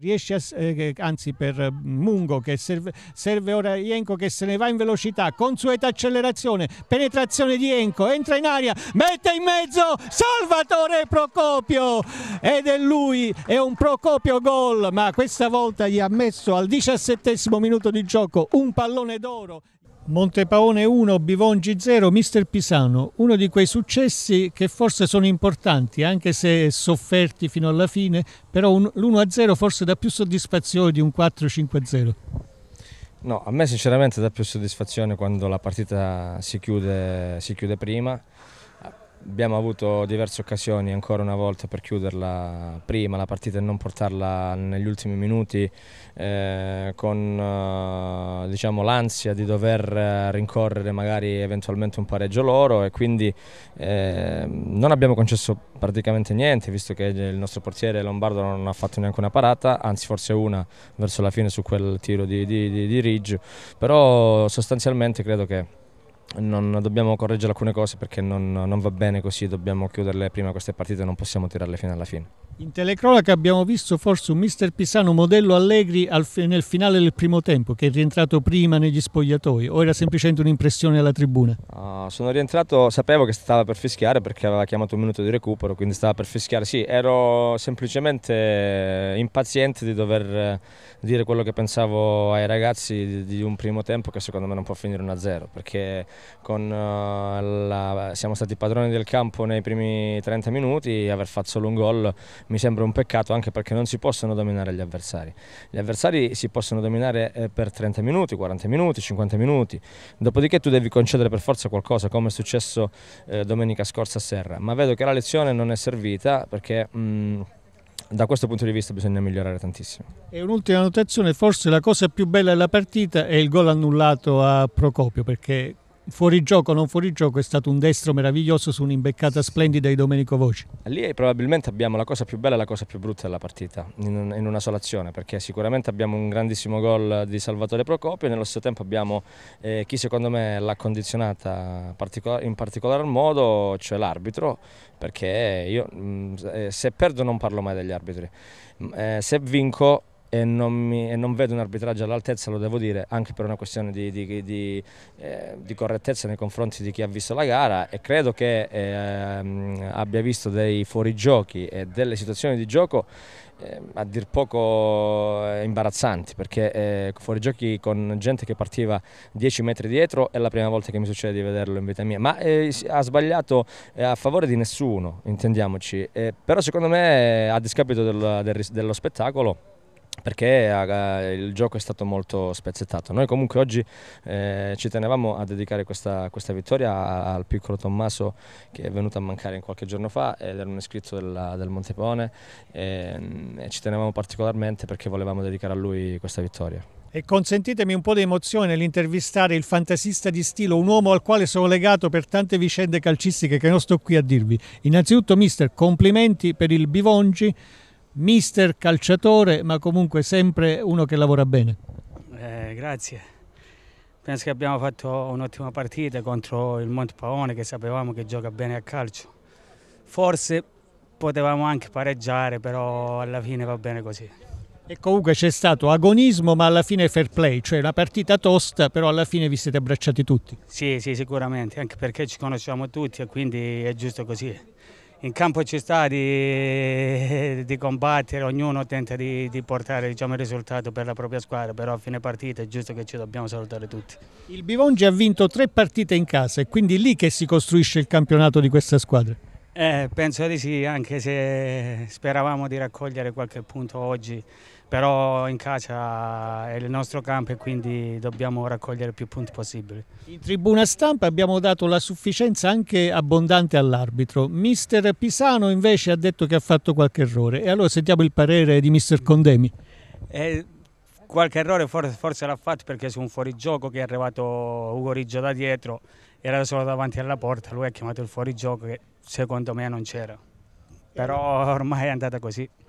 riesce a, eh, anzi per eh, Mungo che serve, serve ora Ienco che se ne va in velocità consueta accelerazione penetrazione di Ienco entra in aria mette in mezzo Salvatore Procopio ed è lui è un Procopio gol ma questa volta gli ha messo al diciassettesimo minuto di gioco un pallone d'oro Montepaone 1, Bivongi 0, Mister Pisano, uno di quei successi che forse sono importanti, anche se sofferti fino alla fine, però l'1-0 forse dà più soddisfazione di un 4-5-0. No, a me sinceramente dà più soddisfazione quando la partita si chiude, si chiude prima, Abbiamo avuto diverse occasioni ancora una volta per chiuderla prima la partita e non portarla negli ultimi minuti eh, con eh, diciamo, l'ansia di dover eh, rincorrere magari eventualmente un pareggio loro e quindi eh, non abbiamo concesso praticamente niente visto che il nostro portiere Lombardo non ha fatto neanche una parata, anzi forse una verso la fine su quel tiro di, di, di, di Riggio, però sostanzialmente credo che non dobbiamo correggere alcune cose perché non, non, va bene così, dobbiamo chiuderle prima queste partite, non possiamo tirarle fino alla fine. In telecronaca abbiamo visto forse un mister Pisano modello Allegri al, nel finale del primo tempo, che è rientrato prima negli spogliatoi, o era semplicemente un'impressione alla tribuna? Uh, sono rientrato, sapevo che stava per fischiare perché aveva chiamato un minuto di recupero, quindi stava per fischiare. Sì, ero semplicemente impaziente di dover dire quello che pensavo ai ragazzi di, di un primo tempo che secondo me non può finire 1-0, perché con, eh, la, siamo stati padroni del campo nei primi 30 minuti aver fatto solo un gol mi sembra un peccato anche perché non si possono dominare gli avversari. Gli avversari si possono dominare eh, per 30 minuti, 40 minuti, 50 minuti, dopodiché tu devi concedere per forza qualcosa come è successo eh, domenica scorsa a Serra, ma vedo che la lezione non è servita perché... Mh, mm, da questo punto di vista bisogna migliorare tantissimo. E un'ultima notazione, forse la cosa più bella della partita è il gol annullato a Procopio, perché fuori fuorigioco, non fuori gioco è stato un destro meraviglioso su un'imbeccata splendida di Domenico Voci. Lì probabilmente abbiamo la cosa più bella e la cosa più brutta della partita, in, in una sola azione, perché sicuramente abbiamo un grandissimo gol di Salvatore Procopio e nello stesso tempo abbiamo eh, chi secondo me l'ha condizionata in particolar modo, cioè l'arbitro, perché io mm, eh, se perdo non parlo mai degli arbitri, mm, eh, se vinco e non, mi, e non, vedo un arbitraggio all'altezza, lo devo dire, anche per una questione di, di, di, eh, di, correttezza nei confronti di chi ha visto la gara e credo che eh, abbia visto dei fuorigiochi e delle situazioni di gioco eh, a dir poco eh, imbarazzanti perché eh, fuorigiochi con gente che partiva 10 metri dietro è la prima volta che mi succede di vederlo in vita mia, ma eh, ha sbagliato a favore di nessuno, intendiamoci, però secondo me a discapito del, del, dello spettacolo perché il gioco è stato molto spezzettato. Noi comunque oggi eh, ci tenevamo a dedicare questa, questa, vittoria al piccolo Tommaso che è venuto a mancare in qualche giorno fa ed era un iscritto del, del Montepone e, ehm, e ci tenevamo particolarmente perché volevamo dedicare a lui questa vittoria. E consentitemi un po' di emozione nell'intervistare il fantasista di stilo, un uomo al quale sono legato per tante vicende calcistiche che non sto qui a dirvi. Innanzitutto, mister, complimenti per il Bivongi mister calciatore, ma comunque sempre uno che lavora bene. Eh, grazie. Penso che abbiamo fatto un'ottima partita contro il Montepaone che sapevamo che gioca bene a calcio. Forse potevamo anche pareggiare, però alla fine va bene così. E comunque c'è stato agonismo, ma alla fine fair play, cioè una partita tosta, però alla fine vi siete abbracciati tutti. Sì, sì, sicuramente, anche perché ci conosciamo tutti e quindi è giusto così in campo ci sta di, di combattere, ognuno tenta di, di portare diciamo, il risultato per la propria squadra, però a fine partita è giusto che ci dobbiamo salutare tutti. Il Bivongi ha vinto tre partite in casa, è quindi lì che si costruisce il campionato di questa squadra? Eh, penso di sì, anche se speravamo di raccogliere qualche punto oggi, però in casa è il nostro campo e quindi dobbiamo raccogliere più punti possibili. In tribuna stampa abbiamo dato la sufficienza anche abbondante all'arbitro. Mister Pisano invece ha detto che ha fatto qualche errore e allora sentiamo il parere di mister Condemi. Eh, qualche errore forse, forse l'ha fatto perché su un fuorigioco che è arrivato Ugo Riggio da dietro era solo davanti alla porta, lui ha chiamato il fuorigioco che secondo me non c'era, però ormai è andata così.